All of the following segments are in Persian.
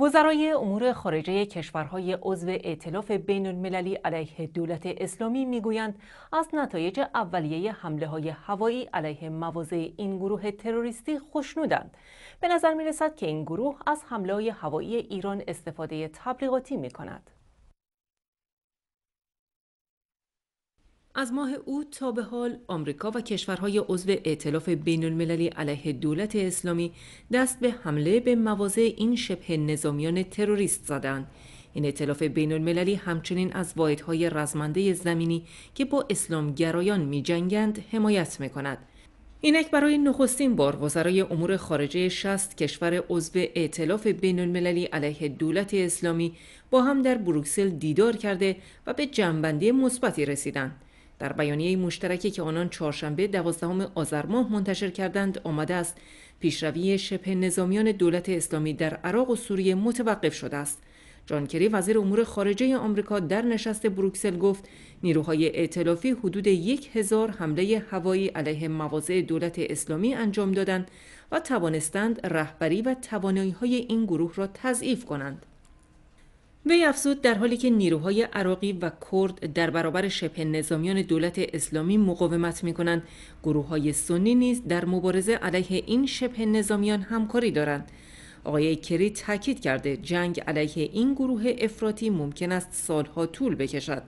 وزرای امور خارجه کشورهای عضو ائتلاف بین المللی علیه دولت اسلامی میگویند از نتایج اولیه حمله های هوایی علیه مواضع این گروه تروریستی خوشنودند. به نظر می رسد که این گروه از حمله هوایی ایران استفاده تبلیغاتی می کند. از ماه اوت تا به حال آمریکا و کشورهای عضو ائتلاف بین المللی علیه دولت اسلامی دست به حمله به مواضع این شبه نظامیان تروریست زدند. این ائتلاف بین المللی همچنین از واحدهای رزمنده زمینی که با اسلامگرایان می جنگند حمایت می کند. اینک برای نخستین بار وزرای امور خارجه 60 کشور عضو ائتلاف بین المللی علیه دولت اسلامی با هم در بروکسل دیدار کرده و به جنبندی مثبتی رسیدند. در بیانیه مشترکی که آنان چهارشنبه دوازدهم آذر ماه منتشر کردند آمده است پیشروی شبه نظامیان دولت اسلامی در عراق و سوریه متوقف شده است جان کری وزیر امور خارجه آمریکا در نشست بروکسل گفت نیروهای ائتلافی حدود یک هزار حمله هوایی علیه مواضع دولت اسلامی انجام دادند و توانستند رهبری و توانایی این گروه را تضعیف کنند وی افزود در حالی که نیروهای عراقی و کرد در برابر شبه نظامیان دولت اسلامی مقاومت می کنند گروه های سنی نیز در مبارزه علیه این شبه نظامیان همکاری دارند آقای کری تاکید کرده جنگ علیه این گروه افراطی ممکن است سالها طول بکشد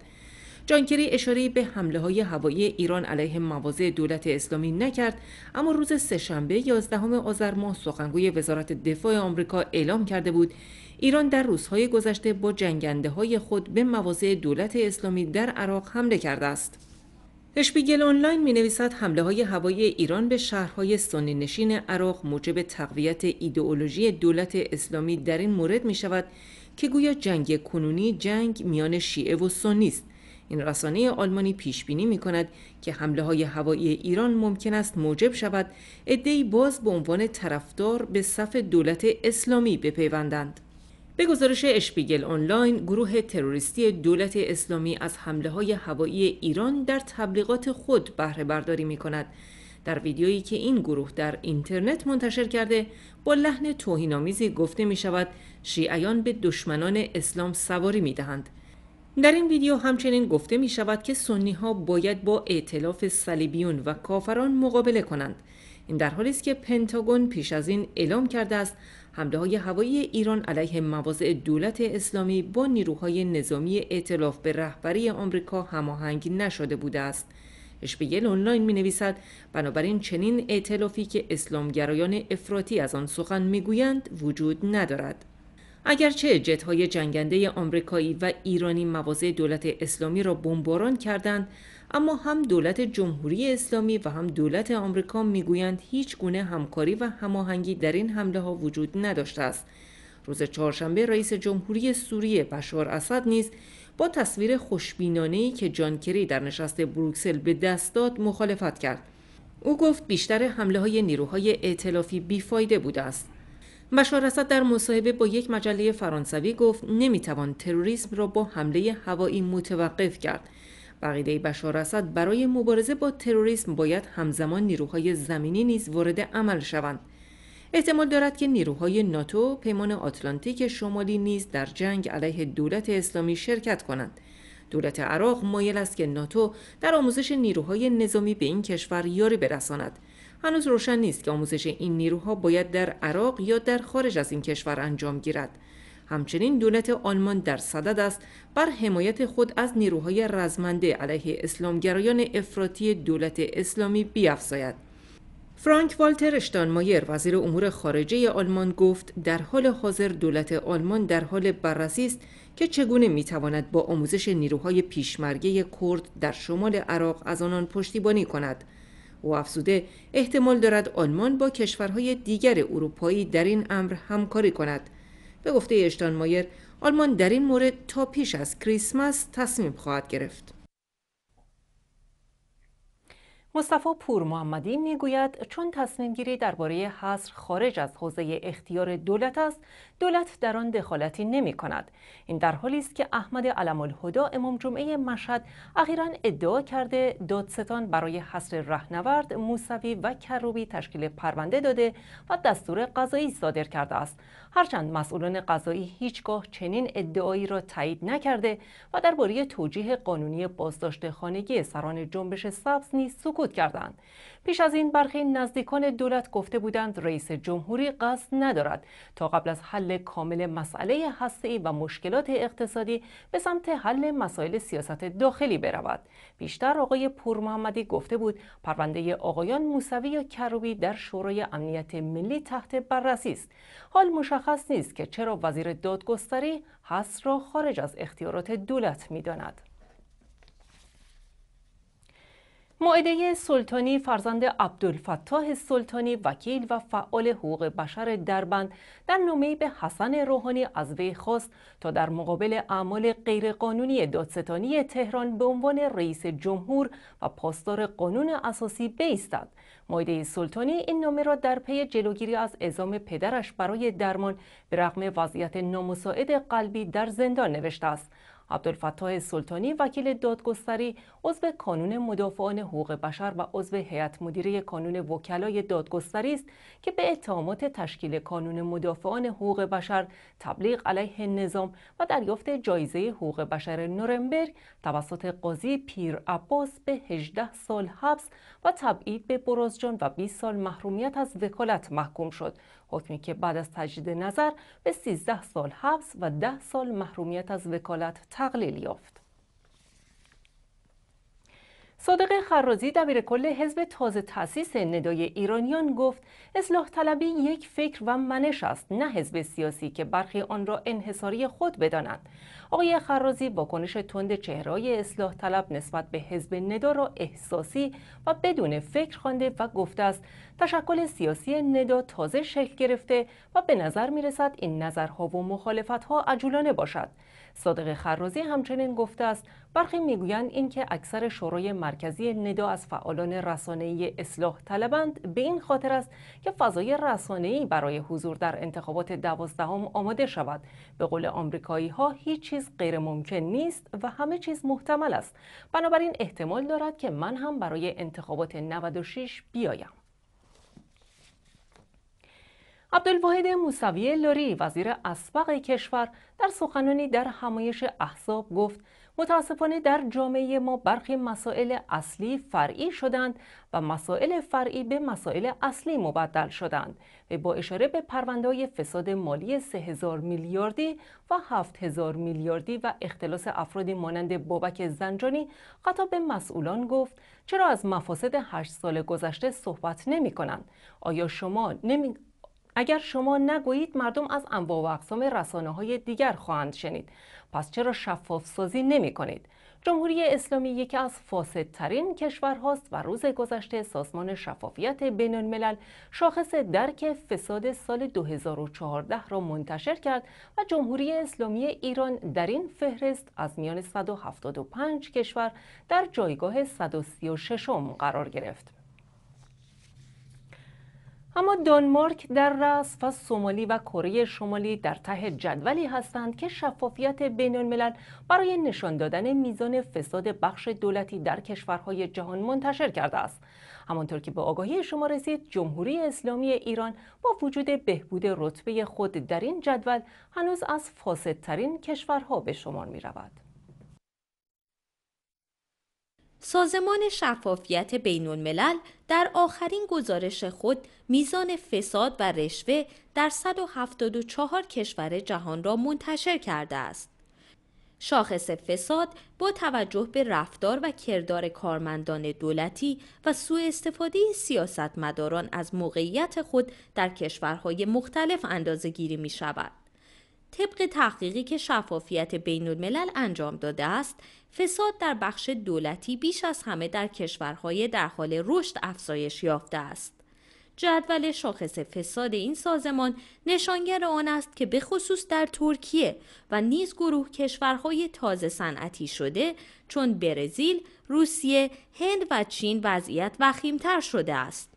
جانکری اشاره به حمله های هوایی ایران علیه مواضع دولت اسلامی نکرد اما روز سهشنبه 11 آذر ماه سخنگوی وزارت دفاع آمریکا اعلام کرده بود ایران در روزهای گذشته با جنگنده های خود به مواضع دولت اسلامی در عراق حمله کرده است. اشپیگل آنلاین می نویسد حمله های هوایی ایران به شهرهای سنی نشین عراق موجب تقویت ایدئولوژی دولت اسلامی در این مورد می شود که گویا جنگ کنونی جنگ میان شیعه و سنی است این رسانه آلمانی پیش بینی می کند که حمله های هوایی ایران ممکن است موجب شود ادهی باز به عنوان طرفدار به صف دولت اسلامی بپیوندند. به گزارش اشپیگل آنلاین گروه تروریستی دولت اسلامی از حمله های هوایی ایران در تبلیغات خود بهره برداری می کند. در ویدیویی که این گروه در اینترنت منتشر کرده با لحن توهینآمیزی گفته می شود شیعیان به دشمنان اسلام سواری می دهند. در این ویدیو همچنین گفته می شود که سنی ها باید با اعتلاف صلیبیون و کافران مقابله کنند. این در حالی است که پنتاگون پیش از این اعلام کرده است حمله های هوایی ایران علیه مواضع دولت اسلامی با نیروهای نظامی اعتلاف به رهبری آمریکا هماهنگ نشده بوده است. اشپیل آنلاین می نویسد بنابراین چنین اعتلافی که اسلامگرایان افراطی از آن سخن گویند وجود ندارد. اگرچه جتهای جنگنده آمریکایی و ایرانی مواضع دولت اسلامی را بمباران کردند اما هم دولت جمهوری اسلامی و هم دولت آمریکا میگویند هیچ گونه همکاری و هماهنگی در این حمله ها وجود نداشته است روز چهارشنبه رئیس جمهوری سوریه بشار اسد نیز با تصویر خوشبینانه که جان کری در نشست بروکسل به دست داد مخالفت کرد او گفت بیشتر حمله های نیروهای ائتلافی بیفایده بوده است بشار اسد در مصاحبه با یک مجله فرانسوی گفت نمیتوان تروریسم را با حمله هوایی متوقف کرد بقیده بشار اسد برای مبارزه با تروریسم باید همزمان نیروهای زمینی نیز وارد عمل شوند احتمال دارد که نیروهای ناتو پیمان آتلانتیک شمالی نیز در جنگ علیه دولت اسلامی شرکت کنند دولت عراق مایل است که ناتو در آموزش نیروهای نظامی به این کشور یاری برساند هنوز روشن نیست که آموزش این نیروها باید در عراق یا در خارج از این کشور انجام گیرد همچنین دولت آلمان در صدد است بر حمایت خود از نیروهای رزمنده علیه اسلامگرایان افراطی دولت اسلامی بیافزاید فرانک والتر اشتانمایر وزیر امور خارجه آلمان گفت در حال حاضر دولت آلمان در حال بررسی است که چگونه میتواند با آموزش نیروهای پیشمرگه کرد در شمال عراق از آنان پشتیبانی کند او افزوده احتمال دارد آلمان با کشورهای دیگر اروپایی در این امر همکاری کند به گفته مایر، آلمان در این مورد تا پیش از کریسمس تصمیم خواهد گرفت مصطفی پور محمدی میگوید چون تصمیم گیری درباره حصر خارج از حوزه اختیار دولت است دولت در آن دخالتی نمی کند این در حالی است که احمد علم الهدا امام جمعه مشهد اخیرا ادعا کرده دادستان برای حصر رهنورد موسوی و کروبی تشکیل پرونده داده و دستور قضایی صادر کرده است هرچند مسئولان قضایی هیچگاه چنین ادعایی را تایید نکرده و درباره توجیه قانونی بازداشت خانگی سران جنبش سبز نیز سکوت کردند پیش از این برخی نزدیکان دولت گفته بودند رئیس جمهوری قصد ندارد تا قبل از حل کامل مسئله هستی و مشکلات اقتصادی به سمت حل مسائل سیاست داخلی برود بیشتر آقای پور محمدی گفته بود پرونده آقایان موسوی و کروبی در شورای امنیت ملی تحت بررسی است حال مشخص نیست که چرا وزیر دادگستری حس را خارج از اختیارات دولت میداند معده سلطانی فرزند عبدالفتاح سلطانی وکیل و فعال حقوق بشر دربند در نامهای به حسن روحانی از وی خواست تا در مقابل اعمال غیرقانونی دادستانی تهران به عنوان رئیس جمهور و پاسدار قانون اساسی بیستد. معده سلطانی این نامه را در پی جلوگیری از اعزام پدرش برای درمان به رغم وضعیت نامساعد قلبی در زندان نوشته است عبدالفتاح سلطانی وکیل دادگستری عضو کانون مدافعان حقوق بشر و عضو هیئت مدیره کانون وکلای دادگستری است که به اتهامات تشکیل کانون مدافعان حقوق بشر تبلیغ علیه نظام و دریافت جایزه حقوق بشر نورنبرگ توسط قاضی پیر عباس به 18 سال حبس و تبعید به برازجان و 20 سال محرومیت از وکالت محکوم شد حکمی که بعد از تجدید نظر به 13 سال حبس و 10 سال محرومیت از وکالت تقلیل یافت صادق خرازی دبیر کل حزب تازه تاسیس ندای ایرانیان گفت اصلاح طلبی یک فکر و منش است نه حزب سیاسی که برخی آن را انحصاری خود بدانند آقای خرازی واکنش تند چهرهای اصلاح طلب نسبت به حزب ندا را احساسی و بدون فکر خوانده و گفته است تشکل سیاسی ندا تازه شکل گرفته و به نظر می رسد این نظرها و مخالفتها عجولانه باشد صادق خرازی همچنین گفته است برخی میگویند اینکه اکثر شورای مرکزی ندا از فعالان ای اصلاح طلبند به این خاطر است که فضای ای برای حضور در انتخابات دوازدهم آماده شود به قول آمریکایی ها هیچ چیز غیر ممکن نیست و همه چیز محتمل است بنابراین احتمال دارد که من هم برای انتخابات 96 بیایم عبدالواحد موسوی لوری وزیر اسبق کشور در سخنانی در همایش احزاب گفت متاسفانه در جامعه ما برخی مسائل اصلی فرعی شدند و مسائل فرعی به مسائل اصلی مبدل شدند و با اشاره به پرونده فساد مالی 3000 میلیاردی و 7000 میلیاردی و اختلاس افرادی مانند بابک زنجانی خطاب به مسئولان گفت چرا از مفاسد 8 سال گذشته صحبت نمی کنند آیا شما نمی اگر شما نگویید مردم از انواع و اقسام رسانه های دیگر خواهند شنید پس چرا شفاف سازی نمی کنید؟ جمهوری اسلامی یکی از فاسدترین کشورهاست و روز گذشته سازمان شفافیت بین الملل شاخص درک فساد سال 2014 را منتشر کرد و جمهوری اسلامی ایران در این فهرست از میان 175 کشور در جایگاه 136 قرار گرفت. اما دانمارک در رأس و سومالی و کره شمالی در ته جدولی هستند که شفافیت بین الملل برای نشان دادن میزان فساد بخش دولتی در کشورهای جهان منتشر کرده است همانطور که به آگاهی شما رسید جمهوری اسلامی ایران با وجود بهبود رتبه خود در این جدول هنوز از فاسدترین کشورها به شمار می رود. سازمان شفافیت بین الملل در آخرین گزارش خود میزان فساد و رشوه در 174 کشور جهان را منتشر کرده است. شاخص فساد با توجه به رفتار و کردار کارمندان دولتی و سوء استفاده سیاستمداران از موقعیت خود در کشورهای مختلف اندازه گیری می شود. طبق تحقیقی که شفافیت بین الملل انجام داده است، فساد در بخش دولتی بیش از همه در کشورهای در حال رشد افزایش یافته است. جدول شاخص فساد این سازمان نشانگر آن است که به خصوص در ترکیه و نیز گروه کشورهای تازه صنعتی شده چون برزیل، روسیه، هند و چین وضعیت وخیمتر شده است.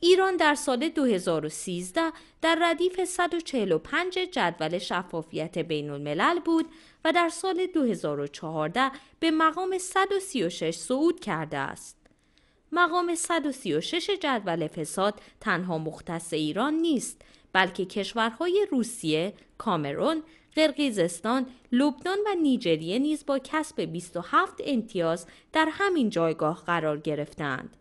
ایران در سال 2013 در ردیف 145 جدول شفافیت بین الملل بود و در سال 2014 به مقام 136 صعود کرده است. مقام 136 جدول فساد تنها مختص ایران نیست بلکه کشورهای روسیه، کامرون، قرقیزستان، لبنان و نیجریه نیز با کسب 27 امتیاز در همین جایگاه قرار گرفتند.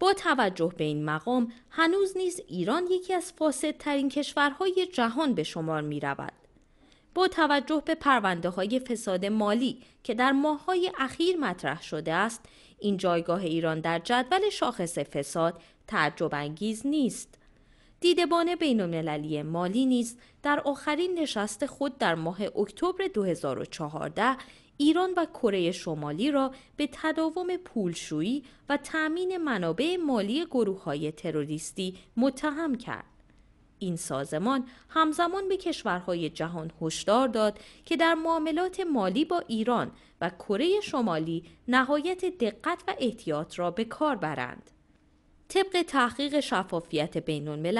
با توجه به این مقام هنوز نیز ایران یکی از فاسدترین کشورهای جهان به شمار می رود. با توجه به پرونده های فساد مالی که در ماههای اخیر مطرح شده است، این جایگاه ایران در جدول شاخص فساد تعجب انگیز نیست. دیدبان بین المللی مالی نیز در آخرین نشست خود در ماه اکتبر 2014 ایران و کره شمالی را به تداوم پولشویی و تأمین منابع مالی گروه های تروریستی متهم کرد. این سازمان همزمان به کشورهای جهان هشدار داد که در معاملات مالی با ایران و کره شمالی نهایت دقت و احتیاط را به کار برند. طبق تحقیق شفافیت بین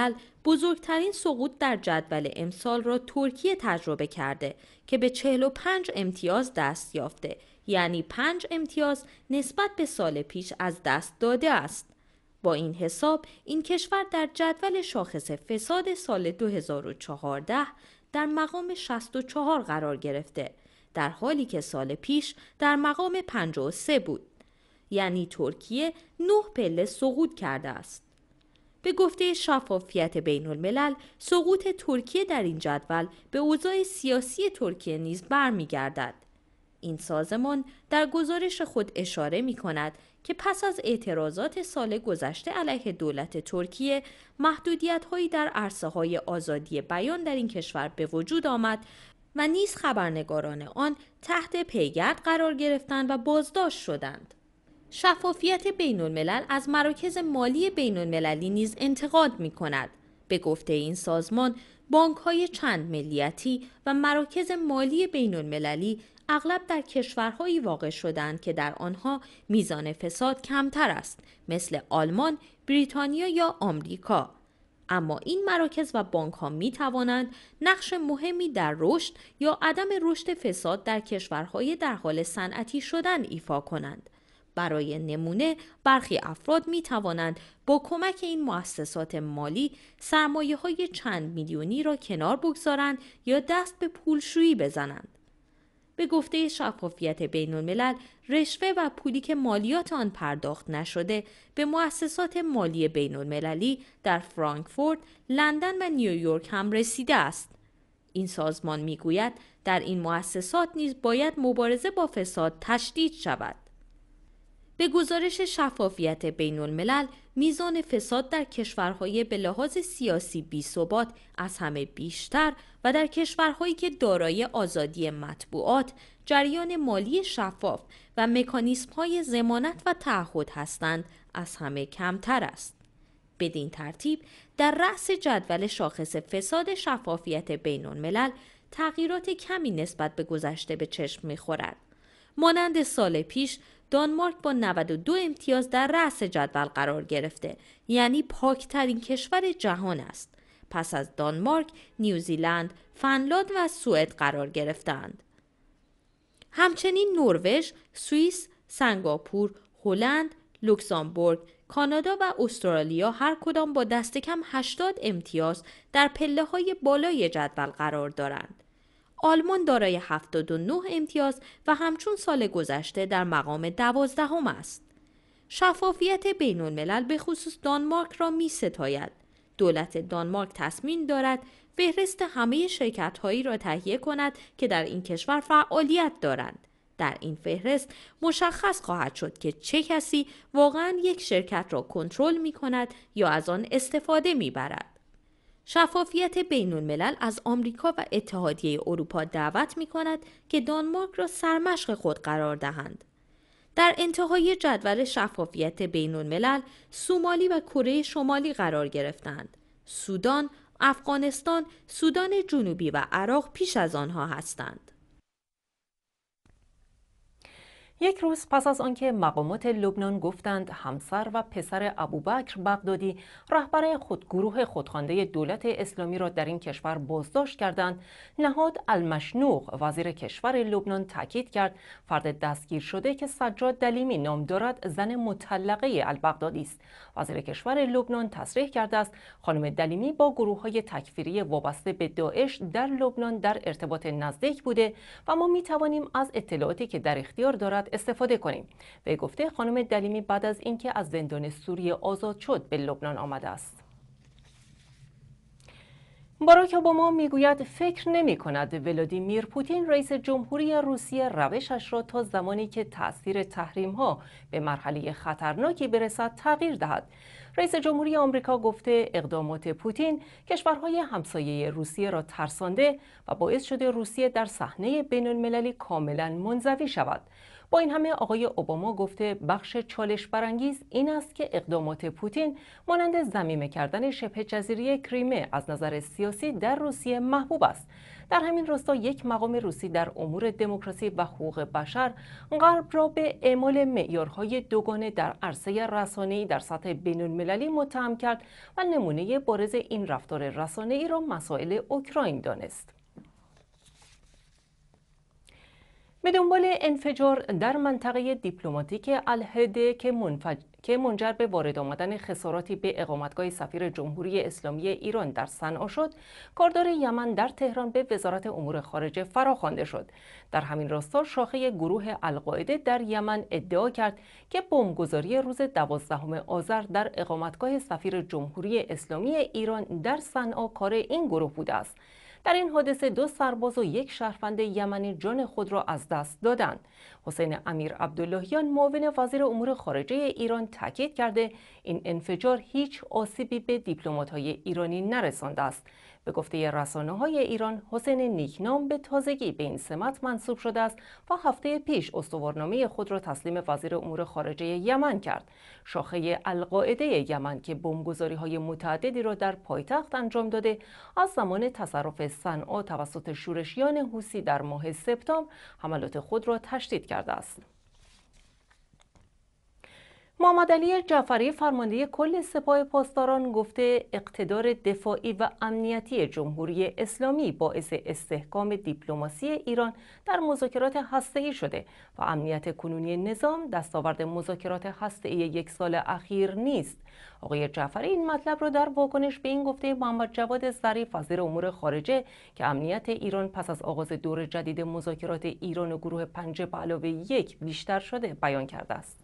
بزرگترین سقوط در جدول امسال را ترکیه تجربه کرده که به 45 امتیاز دست یافته یعنی 5 امتیاز نسبت به سال پیش از دست داده است. با این حساب این کشور در جدول شاخص فساد سال 2014 در مقام 64 قرار گرفته در حالی که سال پیش در مقام 53 بود. یعنی ترکیه نه پله سقوط کرده است. به گفته شفافیت بین الملل سقوط ترکیه در این جدول به اوضاع سیاسی ترکیه نیز برمیگردد. این سازمان در گزارش خود اشاره می کند که پس از اعتراضات سال گذشته علیه دولت ترکیه محدودیت هایی در عرصه های آزادی بیان در این کشور به وجود آمد و نیز خبرنگاران آن تحت پیگرد قرار گرفتند و بازداشت شدند. شفافیت بین الملل از مراکز مالی بین المللی نیز انتقاد می کند. به گفته این سازمان، بانک های چند ملیتی و مراکز مالی بین المللی اغلب در کشورهایی واقع شدند که در آنها میزان فساد کمتر است مثل آلمان، بریتانیا یا آمریکا. اما این مراکز و بانک ها می توانند نقش مهمی در رشد یا عدم رشد فساد در کشورهای در حال صنعتی شدن ایفا کنند. برای نمونه برخی افراد می توانند با کمک این مؤسسات مالی سرمایه های چند میلیونی را کنار بگذارند یا دست به پولشویی بزنند. به گفته شفافیت بین الملل رشوه و پولی که مالیات آن پرداخت نشده به مؤسسات مالی بین المللی در فرانکفورت، لندن و نیویورک هم رسیده است. این سازمان میگوید در این مؤسسات نیز باید مبارزه با فساد تشدید شود. به گزارش شفافیت بین الملل میزان فساد در کشورهای به لحاظ سیاسی بی ثبات از همه بیشتر و در کشورهایی که دارای آزادی مطبوعات، جریان مالی شفاف و مکانیسم های زمانت و تعهد هستند از همه کمتر است. بدین ترتیب در رأس جدول شاخص فساد شفافیت بین الملل تغییرات کمی نسبت به گذشته به چشم میخورد. مانند سال پیش دانمارک با 92 امتیاز در رأس جدول قرار گرفته یعنی پاکترین کشور جهان است پس از دانمارک، نیوزیلند، فنلاند و سوئد قرار گرفتند. همچنین نروژ، سوئیس، سنگاپور، هلند، لوکزامبورگ، کانادا و استرالیا هر کدام با دست کم 80 امتیاز در پله های بالای جدول قرار دارند. آلمان دارای 79 امتیاز و همچون سال گذشته در مقام دوازدهم است. شفافیت بین الملل به خصوص دانمارک را می ستاید. دولت دانمارک تصمیم دارد فهرست همه شرکت هایی را تهیه کند که در این کشور فعالیت دارند. در این فهرست مشخص خواهد شد که چه کسی واقعا یک شرکت را کنترل می کند یا از آن استفاده می برد. شفافیت بین از آمریکا و اتحادیه اروپا دعوت می کند که دانمارک را سرمشق خود قرار دهند. در انتهای جدول شفافیت بین سومالی و کره شمالی قرار گرفتند. سودان، افغانستان، سودان جنوبی و عراق پیش از آنها هستند. یک روز پس از آنکه مقامات لبنان گفتند همسر و پسر ابوبکر بغدادی رهبر خود گروه خودخوانده دولت اسلامی را در این کشور بازداشت کردند نهاد المشنوق وزیر کشور لبنان تاکید کرد فرد دستگیر شده که سجاد دلیمی نام دارد زن مطلقه البغدادی است وزیر کشور لبنان تصریح کرده است خانم دلیمی با گروه های تکفیری وابسته به داعش در لبنان در ارتباط نزدیک بوده و ما می توانیم از اطلاعاتی که در اختیار دارد استفاده کنیم به گفته خانم دلیمی بعد از اینکه از زندان سوریه آزاد شد به لبنان آمده است باراک اوباما میگوید فکر نمی کند ولادیمیر پوتین رئیس جمهوری روسیه روشش را تا زمانی که تاثیر تحریم ها به مرحله خطرناکی برسد تغییر دهد رئیس جمهوری آمریکا گفته اقدامات پوتین کشورهای همسایه روسیه را ترسانده و باعث شده روسیه در صحنه بین المللی کاملا منزوی شود با این همه آقای اوباما گفته بخش چالش برانگیز این است که اقدامات پوتین مانند زمیمه کردن شبه جزیره کریمه از نظر سیاسی در روسیه محبوب است در همین راستا یک مقام روسی در امور دموکراسی و حقوق بشر غرب را به اعمال معیارهای دوگانه در عرصه رسانه‌ای در سطح بین‌المللی متهم کرد و نمونه بارز این رفتار رسانه‌ای را مسائل اوکراین دانست به دنبال انفجار در منطقه دیپلماتیک الهده که, که منجر به وارد آمدن خساراتی به اقامتگاه سفیر جمهوری اسلامی ایران در صنعا شد کاردار یمن در تهران به وزارت امور خارجه فراخوانده شد در همین راستا شاخه گروه القاعده در یمن ادعا کرد که بمبگذاری روز دوازدهم آذر در اقامتگاه سفیر جمهوری اسلامی ایران در صنعا کار این گروه بوده است در این حادثه دو سرباز و یک شهروند یمنی جان خود را از دست دادند حسین امیر عبداللهیان معاون وزیر امور خارجه ایران تاکید کرده این انفجار هیچ آسیبی به دیپلمات‌های ایرانی نرسانده است به گفته رسانه های ایران حسین نیکنام به تازگی به این سمت منصوب شده است و هفته پیش استوارنامه خود را تسلیم وزیر امور خارجه یمن کرد شاخه القاعده یمن که بمبگذاری های متعددی را در پایتخت انجام داده از زمان تصرف صنعا توسط شورشیان حوسی در ماه سپتامبر حملات خود را تشدید کرده است محمد علی جعفری فرمانده کل سپاه پاسداران گفته اقتدار دفاعی و امنیتی جمهوری اسلامی باعث استحکام دیپلماسی ایران در مذاکرات هسته‌ای شده و امنیت کنونی نظام دستاورد مذاکرات هسته‌ای یک سال اخیر نیست. آقای جعفری این مطلب را در واکنش به این گفته محمد جواد ظریف وزیر امور خارجه که امنیت ایران پس از آغاز دور جدید مذاکرات ایران و گروه پنج به علاوه یک بیشتر شده بیان کرده است.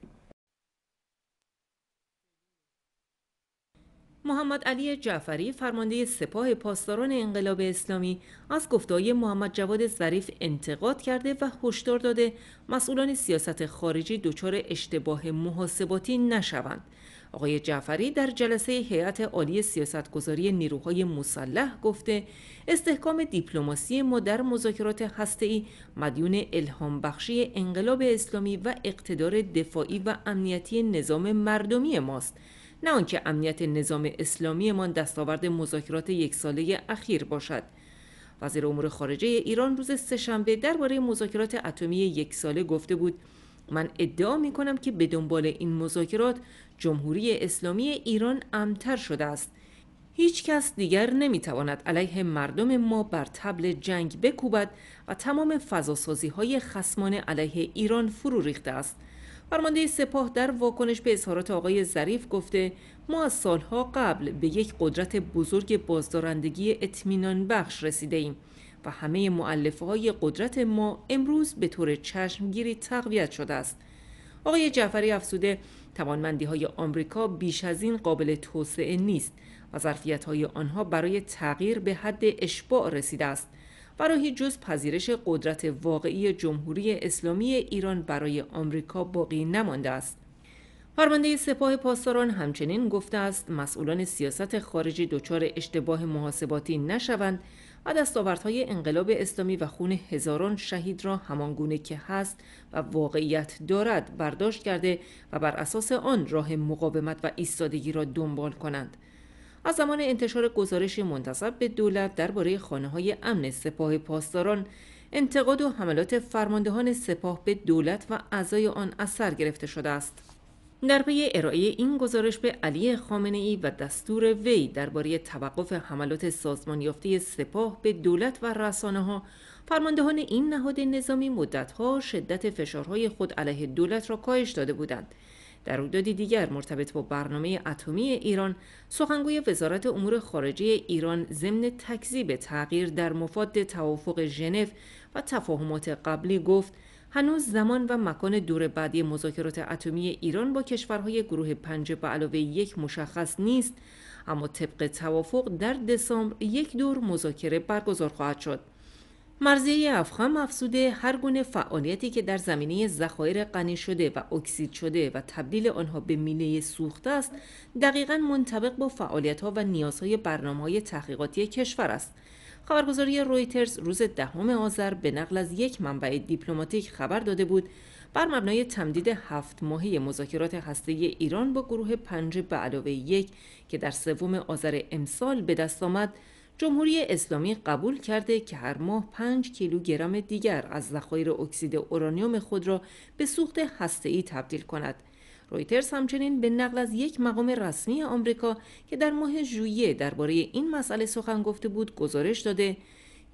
محمد علی جعفری فرمانده سپاه پاسداران انقلاب اسلامی از گفتای محمد جواد ظریف انتقاد کرده و هشدار داده مسئولان سیاست خارجی دچار اشتباه محاسباتی نشوند آقای جعفری در جلسه هیئت عالی سیاستگذاری نیروهای مسلح گفته استحکام دیپلماسی ما در مذاکرات هسته‌ای مدیون الهام بخشی انقلاب اسلامی و اقتدار دفاعی و امنیتی نظام مردمی ماست نه آنکه امنیت نظام اسلامیمان دستاورد مذاکرات یک ساله اخیر باشد وزیر امور خارجه ایران روز سهشنبه درباره مذاکرات اتمی یک ساله گفته بود من ادعا می کنم که به دنبال این مذاکرات جمهوری اسلامی ایران امتر شده است هیچ کس دیگر نمیتواند علیه مردم ما بر تبل جنگ بکوبد و تمام فضاسازی های خسمان علیه ایران فرو ریخته است فرمانده سپاه در واکنش به اظهارات آقای ظریف گفته ما از سالها قبل به یک قدرت بزرگ بازدارندگی اطمینان بخش رسیده ایم و همه معلفه های قدرت ما امروز به طور چشمگیری تقویت شده است. آقای جعفری افسوده توانمندی های آمریکا بیش از این قابل توسعه نیست و ظرفیت های آنها برای تغییر به حد اشباع رسیده است. برای جز پذیرش قدرت واقعی جمهوری اسلامی ایران برای آمریکا باقی نمانده است فرمانده سپاه پاسداران همچنین گفته است مسئولان سیاست خارجی دچار اشتباه محاسباتی نشوند و دستاوردهای انقلاب اسلامی و خون هزاران شهید را گونه که هست و واقعیت دارد برداشت کرده و بر اساس آن راه مقاومت و ایستادگی را دنبال کنند از زمان انتشار گزارشی منتصب به دولت درباره خانه های امن سپاه پاسداران انتقاد و حملات فرماندهان سپاه به دولت و اعضای آن اثر گرفته شده است در پی ارائه این گزارش به علی خامنه ای و دستور وی درباره توقف حملات سازمان یافته سپاه به دولت و رسانه ها فرماندهان این نهاد نظامی مدتها شدت فشارهای خود علیه دولت را کاهش داده بودند در رویدادی دیگر مرتبط با برنامه اتمی ایران سخنگوی وزارت امور خارجه ایران ضمن تکذیب تغییر در مفاد توافق ژنو و تفاهمات قبلی گفت هنوز زمان و مکان دور بعدی مذاکرات اتمی ایران با کشورهای گروه پنج به علاوه یک مشخص نیست اما طبق توافق در دسامبر یک دور مذاکره برگزار خواهد شد مرزی افخم افسوده هر گونه فعالیتی که در زمینه ذخایر غنی شده و اکسید شده و تبدیل آنها به میله سوخته است دقیقا منطبق با فعالیت ها و نیازهای برنامه های تحقیقاتی کشور است خبرگزاری رویترز روز دهم آذر به نقل از یک منبع دیپلماتیک خبر داده بود بر مبنای تمدید هفت ماهی مذاکرات هسته ایران با گروه پنج به علاوه یک که در سوم آذر امسال به دست آمد جمهوری اسلامی قبول کرده که هر ماه 5 کیلوگرم دیگر از ذخایر اکسید اورانیوم خود را به سوخت هسته‌ای تبدیل کند. رویترز همچنین به نقل از یک مقام رسمی آمریکا که در ماه ژوئیه درباره این مسئله سخن گفته بود گزارش داده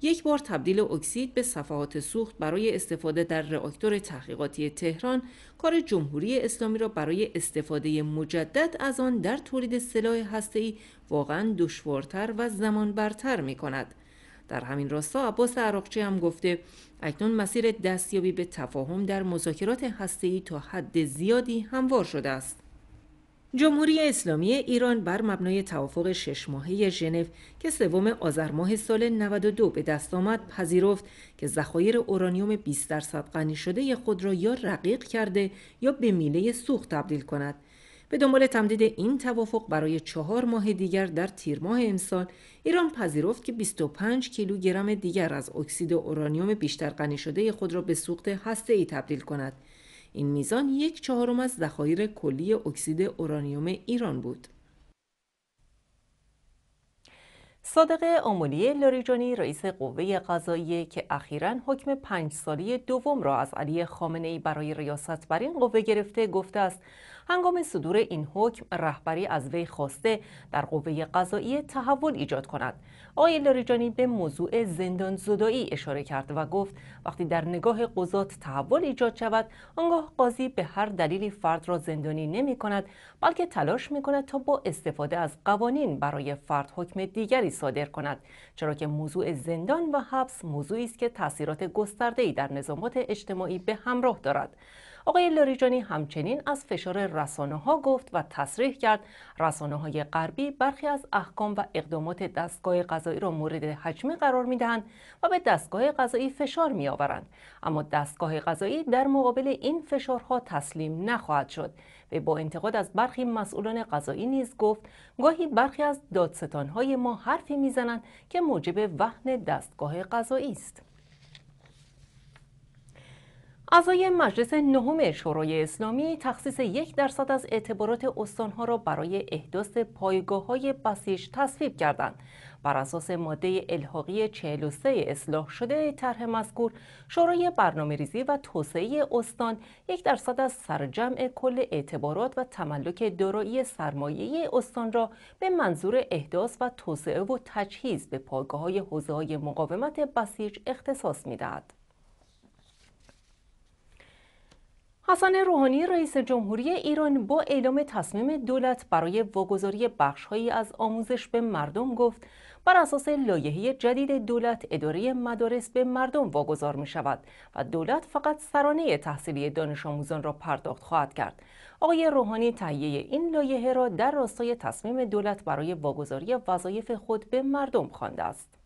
یک بار تبدیل اکسید به صفحات سوخت برای استفاده در رآکتور تحقیقاتی تهران کار جمهوری اسلامی را برای استفاده مجدد از آن در تولید سلاح هسته‌ای واقعا دشوارتر و زمان برتر می کند. در همین راستا عباس عراقچی هم گفته اکنون مسیر دستیابی به تفاهم در مذاکرات هسته‌ای تا حد زیادی هموار شده است. جمهوری اسلامی ایران بر مبنای توافق شش ماهه ژنو که سوم آذر ماه سال 92 به دست آمد پذیرفت که ذخایر اورانیوم 20 درصد غنی شده خود را یا رقیق کرده یا به میله سوخت تبدیل کند به دنبال تمدید این توافق برای چهار ماه دیگر در تیر ماه امسال ایران پذیرفت که 25 کیلوگرم دیگر از اکسید اورانیوم بیشتر غنی شده خود را به سوخت هسته ای تبدیل کند این میزان یک چهارم از ذخایر کلی اکسید اورانیوم ایران بود. صادق امولی لاریجانی رئیس قوه قضایی که اخیرا حکم پنج سالی دوم را از علی خامنه ای برای ریاست بر این قوه گرفته گفته است هنگام صدور این حکم رهبری از وی خواسته در قوه قضایی تحول ایجاد کند آقای لاریجانی به موضوع زندان زدایی اشاره کرد و گفت وقتی در نگاه قضات تحول ایجاد شود آنگاه قاضی به هر دلیلی فرد را زندانی نمی کند بلکه تلاش می کند تا با استفاده از قوانین برای فرد حکم دیگری صادر کند چرا که موضوع زندان و حبس موضوعی است که تاثیرات گسترده‌ای در نظامات اجتماعی به همراه دارد آقای لاریجانی همچنین از فشار رسانه ها گفت و تصریح کرد رسانه های غربی برخی از احکام و اقدامات دستگاه قضایی را مورد حجمه قرار می دهند و به دستگاه قضایی فشار می آورند اما دستگاه قضایی در مقابل این فشارها تسلیم نخواهد شد و با انتقاد از برخی مسئولان قضایی نیز گفت گاهی برخی از های ما حرفی میزنند که موجب وحن دستگاه قضایی است اعضای مجلس نهم شورای اسلامی تخصیص یک درصد از اعتبارات استانها را برای احداث پایگاه های بسیج تصویب کردند. بر اساس ماده الحاقی 43 اصلاح شده طرح مذکور شورای برنامه ریزی و توسعه استان یک درصد از سرجمع کل اعتبارات و تملک دارایی سرمایه استان را به منظور احداث و توسعه و تجهیز به پایگاه های حوزه های مقاومت بسیج اختصاص میدهد. حسن روحانی رئیس جمهوری ایران با اعلام تصمیم دولت برای واگذاری بخشهایی از آموزش به مردم گفت بر اساس لایحه جدید دولت اداره مدارس به مردم واگذار می شود و دولت فقط سرانه تحصیلی دانش آموزان را پرداخت خواهد کرد. آقای روحانی تهیه این لایحه را در راستای تصمیم دولت برای واگذاری وظایف خود به مردم خوانده است.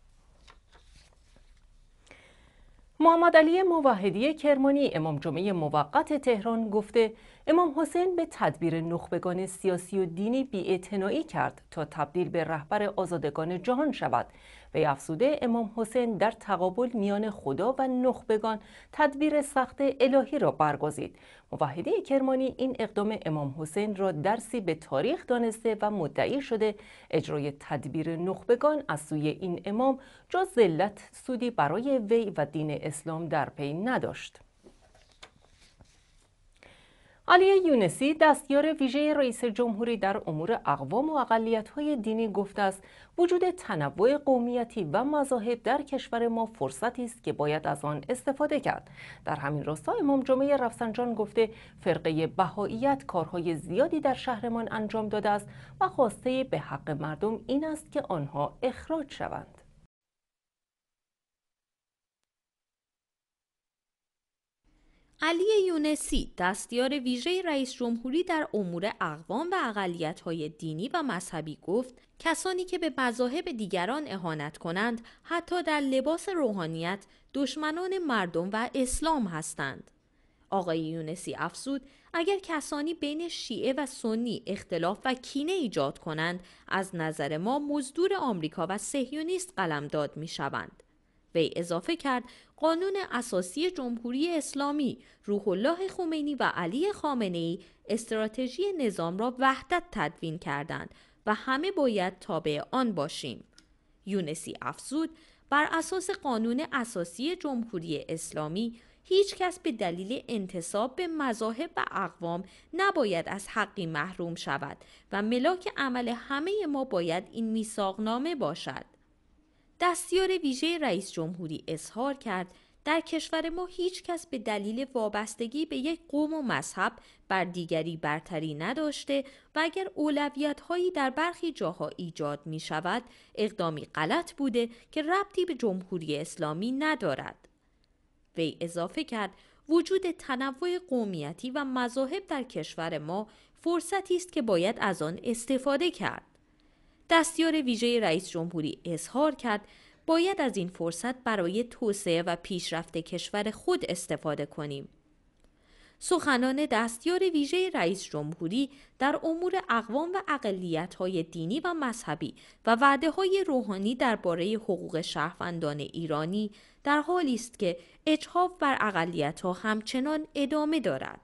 محمد علی موحدی کرمانی امام جمعه موقت تهران گفته امام حسین به تدبیر نخبگان سیاسی و دینی بیاعتنایی کرد تا تبدیل به رهبر آزادگان جهان شود و افسوده امام حسین در تقابل میان خدا و نخبگان تدبیر سخت الهی را برگزید موحدی کرمانی این اقدام امام حسین را درسی به تاریخ دانسته و مدعی شده اجرای تدبیر نخبگان از سوی این امام جز ذلت سودی برای وی و دین اسلام در پی نداشت علی یونسی دستیار ویژه رئیس جمهوری در امور اقوام و اقلیت‌های دینی گفته است وجود تنوع قومیتی و مذاهب در کشور ما فرصتی است که باید از آن استفاده کرد در همین راستا امام جمعه رفسنجان گفته فرقه بهاییت کارهای زیادی در شهرمان انجام داده است و خواسته به حق مردم این است که آنها اخراج شوند علی یونسی دستیار ویژه رئیس جمهوری در امور اقوام و اقلیت‌های دینی و مذهبی گفت کسانی که به مذاهب دیگران اهانت کنند حتی در لباس روحانیت دشمنان مردم و اسلام هستند آقای یونسی افزود اگر کسانی بین شیعه و سنی اختلاف و کینه ایجاد کنند از نظر ما مزدور آمریکا و سهیونیست قلمداد شوند. وی اضافه کرد قانون اساسی جمهوری اسلامی روح الله خمینی و علی خامنه ای استراتژی نظام را وحدت تدوین کردند و همه باید تابع آن باشیم یونسی افزود بر اساس قانون اساسی جمهوری اسلامی هیچ کس به دلیل انتصاب به مذاهب و اقوام نباید از حقی محروم شود و ملاک عمل همه ما باید این میثاقنامه باشد دستیار ویژه رئیس جمهوری اظهار کرد در کشور ما هیچ کس به دلیل وابستگی به یک قوم و مذهب بر دیگری برتری نداشته و اگر اولویت هایی در برخی جاها ایجاد می شود اقدامی غلط بوده که ربطی به جمهوری اسلامی ندارد. وی اضافه کرد وجود تنوع قومیتی و مذاهب در کشور ما فرصتی است که باید از آن استفاده کرد. دستیار ویژه رئیس جمهوری اظهار کرد باید از این فرصت برای توسعه و پیشرفت کشور خود استفاده کنیم. سخنان دستیار ویژه رئیس جمهوری در امور اقوام و اقلیت‌های دینی و مذهبی و وعده های روحانی درباره حقوق شهروندان ایرانی در حالی است که و بر ها همچنان ادامه دارد.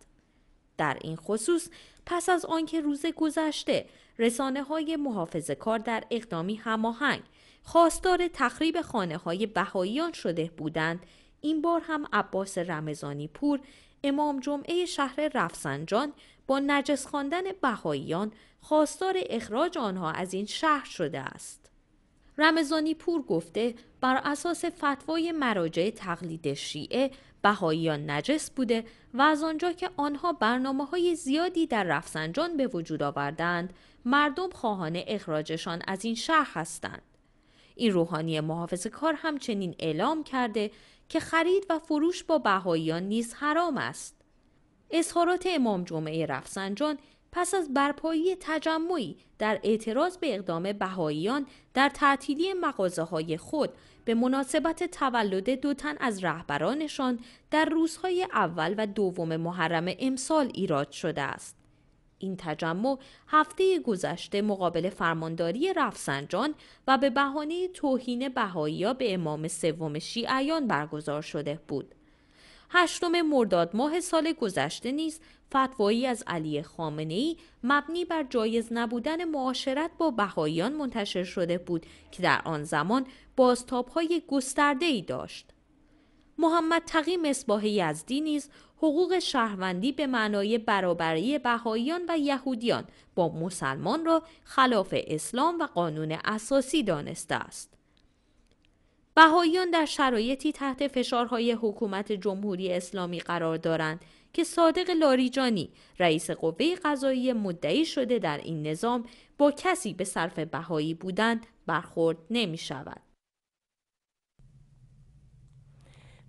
در این خصوص پس از آنکه روز گذشته رسانه های محافظ کار در اقدامی هماهنگ خواستار تخریب خانه های بهاییان شده بودند این بار هم عباس رمزانی پور امام جمعه شهر رفسنجان با نجس خواندن بهاییان خواستار اخراج آنها از این شهر شده است رمزانی پور گفته بر اساس فتوای مراجع تقلید شیعه بهاییان نجس بوده و از آنجا که آنها برنامه های زیادی در رفسنجان به وجود آوردند مردم خواهان اخراجشان از این شهر هستند. این روحانی محافظ کار همچنین اعلام کرده که خرید و فروش با بهاییان نیز حرام است. اظهارات امام جمعه رفسنجان پس از برپایی تجمعی در اعتراض به اقدام بهاییان در تعطیلی مغازه های خود به مناسبت تولد دوتن از رهبرانشان در روزهای اول و دوم محرم امسال ایراد شده است. این تجمع هفته گذشته مقابل فرمانداری رفسنجان و به بهانه توهین بهایی به امام سوم شیعیان برگزار شده بود. هشتم مرداد ماه سال گذشته نیز فتوایی از علی خامنه ای مبنی بر جایز نبودن معاشرت با بهاییان منتشر شده بود که در آن زمان های گسترده ای داشت. محمد تقی مصباح یزدی نیز حقوق شهروندی به معنای برابری بهاییان و یهودیان با مسلمان را خلاف اسلام و قانون اساسی دانسته است. بهاییان در شرایطی تحت فشارهای حکومت جمهوری اسلامی قرار دارند که صادق لاریجانی رئیس قوه قضایی مدعی شده در این نظام با کسی به صرف بهایی بودن برخورد نمی شود.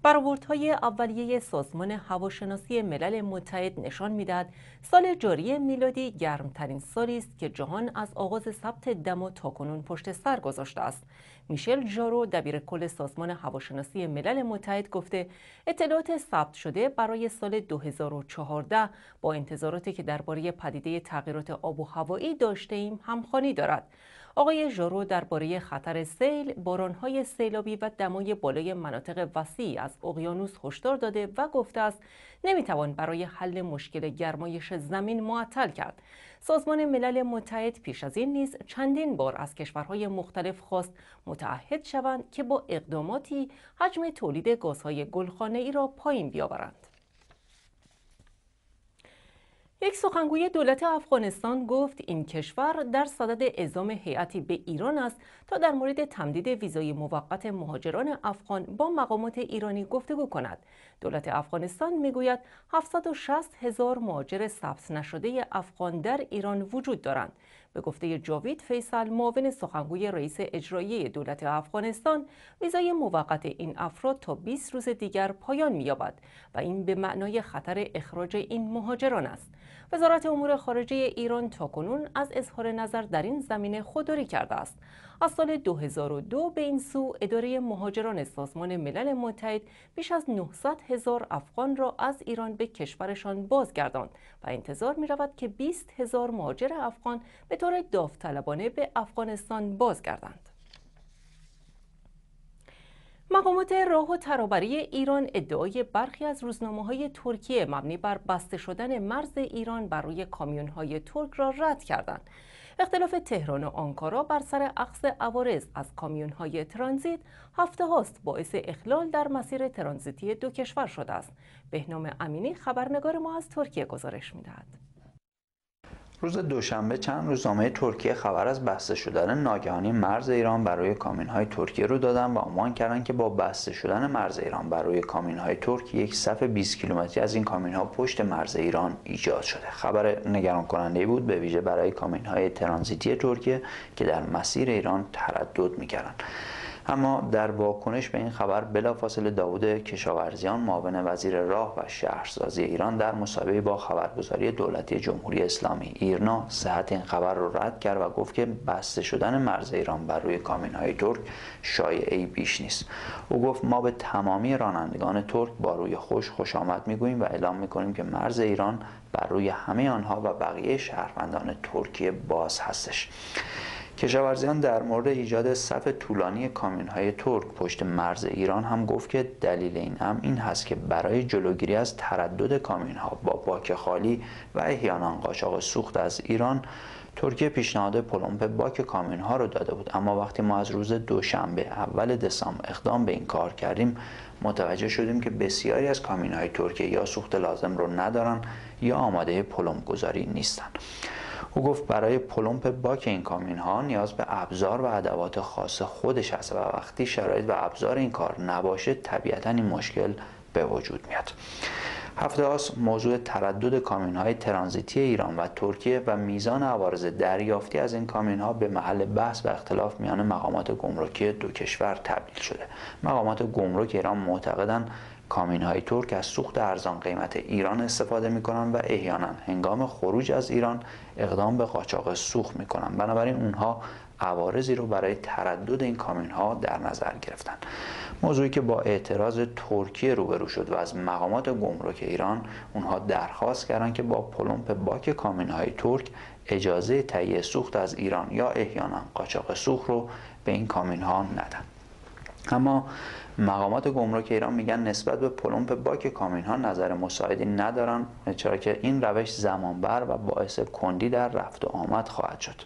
برآوردهای اولیه سازمان هواشناسی ملل متحد نشان میدهد سال جاری میلادی گرمترین سالی است که جهان از آغاز ثبت دما تاکنون پشت سر گذاشته است میشل جارو دبیر کل سازمان هواشناسی ملل متحد گفته اطلاعات ثبت شده برای سال 2014 با انتظاراتی که درباره پدیده تغییرات آب و هوایی داشته ایم همخوانی دارد آقای ژورو درباره خطر سیل، بارانهای سیلابی و دمای بالای مناطق وسیع از اقیانوس هشدار داده و گفته است نمیتوان برای حل مشکل گرمایش زمین معطل کرد. سازمان ملل متحد پیش از این نیز چندین بار از کشورهای مختلف خواست متعهد شوند که با اقداماتی حجم تولید گازهای گلخانه ای را پایین بیاورند. یک سخنگوی دولت افغانستان گفت این کشور در صدد اعزام هیئتی به ایران است در مورد تمدید ویزای موقت مهاجران افغان با مقامات ایرانی گفتگو کند. دولت افغانستان میگوید 760 هزار مهاجر ثبت نشده افغان در ایران وجود دارند. به گفته جاوید فیصل معاون سخنگوی رئیس اجرایی دولت افغانستان ویزای موقت این افراد تا 20 روز دیگر پایان می‌یابد و این به معنای خطر اخراج این مهاجران است. وزارت امور خارجه ایران تاکنون از اظهار نظر در این زمینه خودداری کرده است از سال 2002 به این سو اداره مهاجران سازمان ملل متحد بیش از 900 هزار افغان را از ایران به کشورشان بازگرداند و انتظار می رود که 20 هزار مهاجر افغان به طور داوطلبانه به افغانستان بازگردند مقامات راه و ترابری ایران ادعای برخی از روزنامه های ترکیه مبنی بر بسته شدن مرز ایران بر روی کامیون های ترک را رد کردند. اختلاف تهران و آنکارا بر سر عقص عوارض از کامیون های ترانزیت هفته هاست باعث اخلال در مسیر ترانزیتی دو کشور شده است. بهنام امینی خبرنگار ما از ترکیه گزارش میدهد. روز دوشنبه چند روزنامه ترکیه خبر از بسته شدن ناگهانی مرز ایران برای کامین های ترکیه رو دادن و عنوان کردن که با بسته شدن مرز ایران برای کامین های ترکیه یک صف 20 کیلومتری از این کامین ها پشت مرز ایران ایجاد شده خبر نگران کننده بود به ویژه برای کامین های ترانزیتی ترکیه که در مسیر ایران تردد میکردند اما در واکنش به این خبر بلافاصله داوود کشاورزیان معاون وزیر راه و شهرسازی ایران در مصاحبه با خبرگزاری دولتی جمهوری اسلامی ایرنا صحت این خبر را رد کرد و گفت که بسته شدن مرز ایران بر روی کامینهای ترک شایعی بیش نیست او گفت ما به تمامی رانندگان ترک با روی خوش خوش آمد میگوییم و اعلام میکنیم که مرز ایران بر روی همه آنها و بقیه شهروندان ترکیه باز هستش کشاورزیان در مورد ایجاد صف طولانی کامیون های ترک پشت مرز ایران هم گفت که دلیل این هم این هست که برای جلوگیری از تردد کامیون ها با باک خالی و احیانان قاچاق سوخت از ایران ترکیه پیشنهاد پلمپ باک کامیون ها رو داده بود اما وقتی ما از روز دوشنبه اول دسامبر اقدام به این کار کردیم متوجه شدیم که بسیاری از کامیون های ترکیه یا سوخت لازم رو ندارن یا آماده پلمپ گذاری نیستن او گفت برای پلمپ باک این کامین ها نیاز به ابزار و ادوات خاص خودش هست و وقتی شرایط و ابزار این کار نباشه طبیعتا این مشکل به وجود میاد هفته آس موضوع تردد کامین های ترانزیتی ایران و ترکیه و میزان عوارض دریافتی از این کامین ها به محل بحث و اختلاف میان مقامات گمرکی دو کشور تبدیل شده مقامات گمرک ایران معتقدند کامین های ترک از سوخت ارزان قیمت ایران استفاده می کنند و احیانا هنگام خروج از ایران اقدام به قاچاق سوخت می بنابراین اونها عوارضی رو برای تردد این کامین ها در نظر گرفتن موضوعی که با اعتراض ترکیه روبرو شد و از مقامات گمرک ایران اونها درخواست کردند که با پلمپ باک کامین های ترک اجازه تهیه سوخت از ایران یا احیانا قاچاق سوخت رو به این کامین ها ندن اما مقامات گمرک ایران میگن نسبت به پلمپ باک کامین ها نظر مساعدی ندارن چرا که این روش زمانبر و باعث کندی در رفت و آمد خواهد شد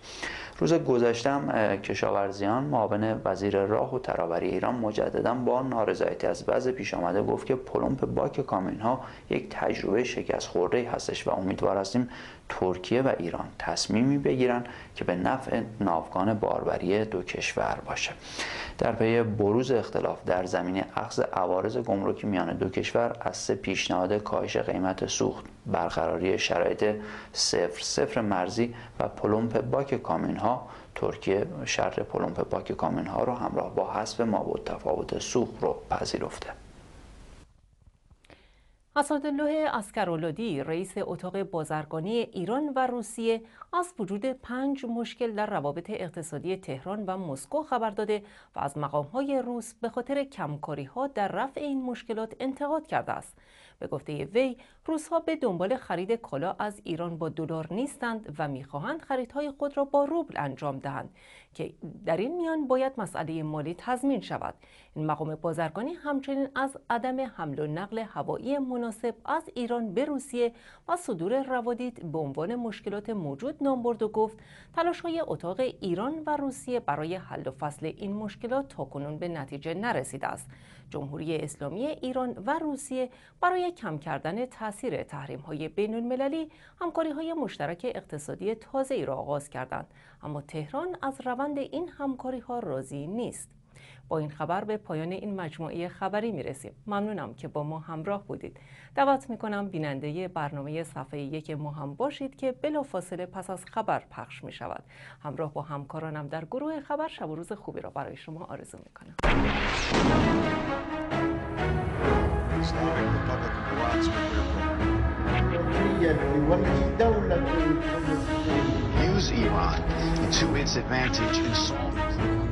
روز گذشتم کشاورزیان معاون وزیر راه و ترابری ایران مجددا با نارضایتی از بعض پیش آمده گفت که پلمپ باک کامین ها یک تجربه شکست خورده هستش و امیدوار هستیم ترکیه و ایران تصمیمی بگیرن که به نفع ناوگان باربری دو کشور باشه در پی بروز اختلاف در زمینه اخذ عوارض گمرکی میان دو کشور از سه پیشنهاد کاهش قیمت سوخت برقراری شرایط صفر صفر مرزی و پلمپ باک کامین ها ترکیه شرط پلمپ باک کامین ها رو همراه با حذف مابود تفاوت سوخت رو پذیرفته اسدالله اسکرولودی رئیس اتاق بازرگانی ایران و روسیه از وجود پنج مشکل در روابط اقتصادی تهران و مسکو خبر داده و از مقامهای روس به خاطر کمکاری ها در رفع این مشکلات انتقاد کرده است. به گفته وی روزها به دنبال خرید کالا از ایران با دلار نیستند و میخواهند خریدهای خود را با روبل انجام دهند که در این میان باید مسئله مالی تضمین شود این مقام بازرگانی همچنین از عدم حمل و نقل هوایی مناسب از ایران به روسیه و صدور روادید به عنوان مشکلات موجود نام برد و گفت تلاش های اتاق ایران و روسیه برای حل و فصل این مشکلات تاکنون به نتیجه نرسیده است جمهوری اسلامی ایران و روسیه برای کم کردن تاثیر تحریم های بین المللی همکاری های مشترک اقتصادی تازه ای را آغاز کردند اما تهران از روند این همکاری ها راضی نیست با این خبر به پایان این مجموعه خبری می رسیم. ممنونم که با ما همراه بودید. دعوت می کنم بیننده برنامه صفحه یک ما هم باشید که بلافاصله پس از خبر پخش می شود. همراه با همکارانم در گروه خبر شب و روز خوبی را برای شما آرزو می Islamic Republic of Use Iran to its advantage and solve